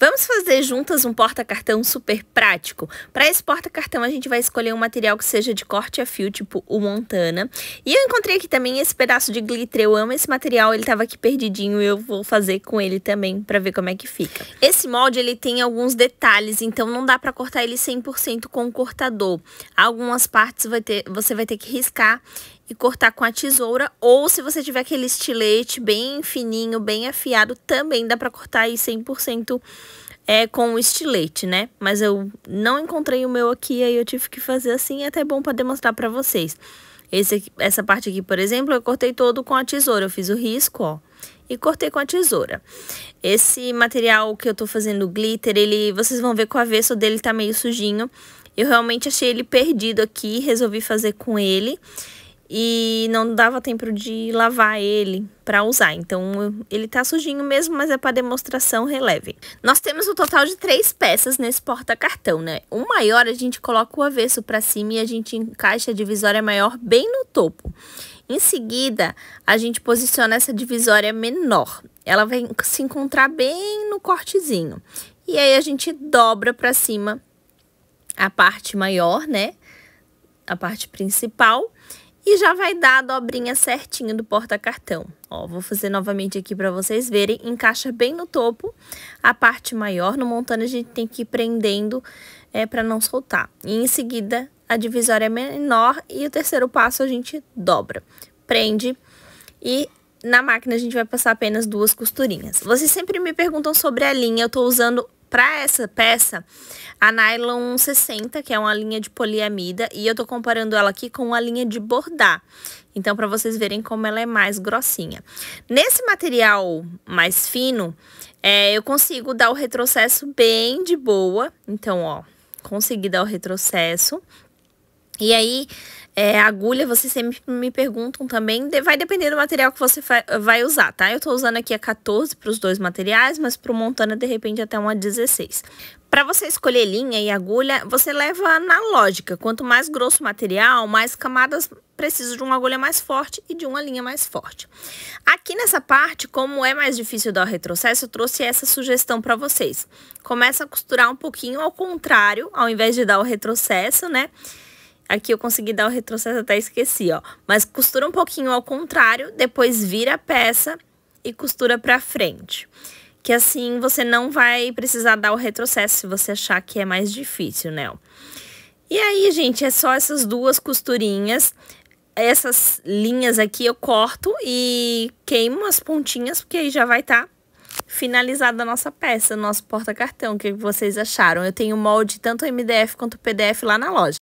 Vamos fazer juntas um porta-cartão super prático? Para esse porta-cartão, a gente vai escolher um material que seja de corte a fio, tipo o Montana. E eu encontrei aqui também esse pedaço de glitter. Eu amo esse material, ele estava aqui perdidinho e eu vou fazer com ele também para ver como é que fica. Esse molde, ele tem alguns detalhes, então não dá para cortar ele 100% com o cortador. Algumas partes vai ter, você vai ter que riscar e cortar com a tesoura, ou se você tiver aquele estilete bem fininho, bem afiado, também dá para cortar aí 100% é, com o estilete, né? Mas eu não encontrei o meu aqui, aí eu tive que fazer assim, é até bom para demonstrar para vocês. Esse, essa parte aqui, por exemplo, eu cortei todo com a tesoura, eu fiz o risco, ó, e cortei com a tesoura. Esse material que eu tô fazendo glitter, ele, vocês vão ver que o avesso dele tá meio sujinho, eu realmente achei ele perdido aqui, resolvi fazer com ele e não dava tempo de lavar ele para usar. Então ele tá sujinho mesmo, mas é para demonstração, releve. Nós temos um total de três peças nesse porta-cartão, né? O maior a gente coloca o avesso para cima e a gente encaixa a divisória maior bem no topo. Em seguida, a gente posiciona essa divisória menor. Ela vai se encontrar bem no cortezinho. E aí a gente dobra para cima a parte maior, né? A parte principal e já vai dar a dobrinha certinho do porta-cartão. Ó, vou fazer novamente aqui para vocês verem. Encaixa bem no topo, a parte maior. No montando a gente tem que ir prendendo é, para não soltar. E em seguida, a divisória é menor e o terceiro passo a gente dobra. Prende e na máquina a gente vai passar apenas duas costurinhas. Vocês sempre me perguntam sobre a linha, eu estou usando para essa peça, a nylon 60, que é uma linha de poliamida, e eu tô comparando ela aqui com a linha de bordar. Então, para vocês verem como ela é mais grossinha. Nesse material mais fino, é, eu consigo dar o retrocesso bem de boa. Então, ó, consegui dar o retrocesso. E aí, é, agulha, vocês sempre me perguntam também, vai depender do material que você vai usar, tá? Eu tô usando aqui a 14 para os dois materiais, mas pro Montana, de repente, até uma 16. Para você escolher linha e agulha, você leva na lógica. Quanto mais grosso o material, mais camadas preciso de uma agulha mais forte e de uma linha mais forte. Aqui nessa parte, como é mais difícil dar o retrocesso, eu trouxe essa sugestão para vocês. Começa a costurar um pouquinho ao contrário, ao invés de dar o retrocesso, né? Aqui eu consegui dar o retrocesso, até esqueci, ó. Mas costura um pouquinho ao contrário, depois vira a peça e costura pra frente. Que assim você não vai precisar dar o retrocesso se você achar que é mais difícil, né? E aí, gente, é só essas duas costurinhas. Essas linhas aqui eu corto e queimo as pontinhas, porque aí já vai estar... Tá finalizada a nossa peça, nosso porta-cartão. O que vocês acharam? Eu tenho molde tanto MDF quanto PDF lá na loja.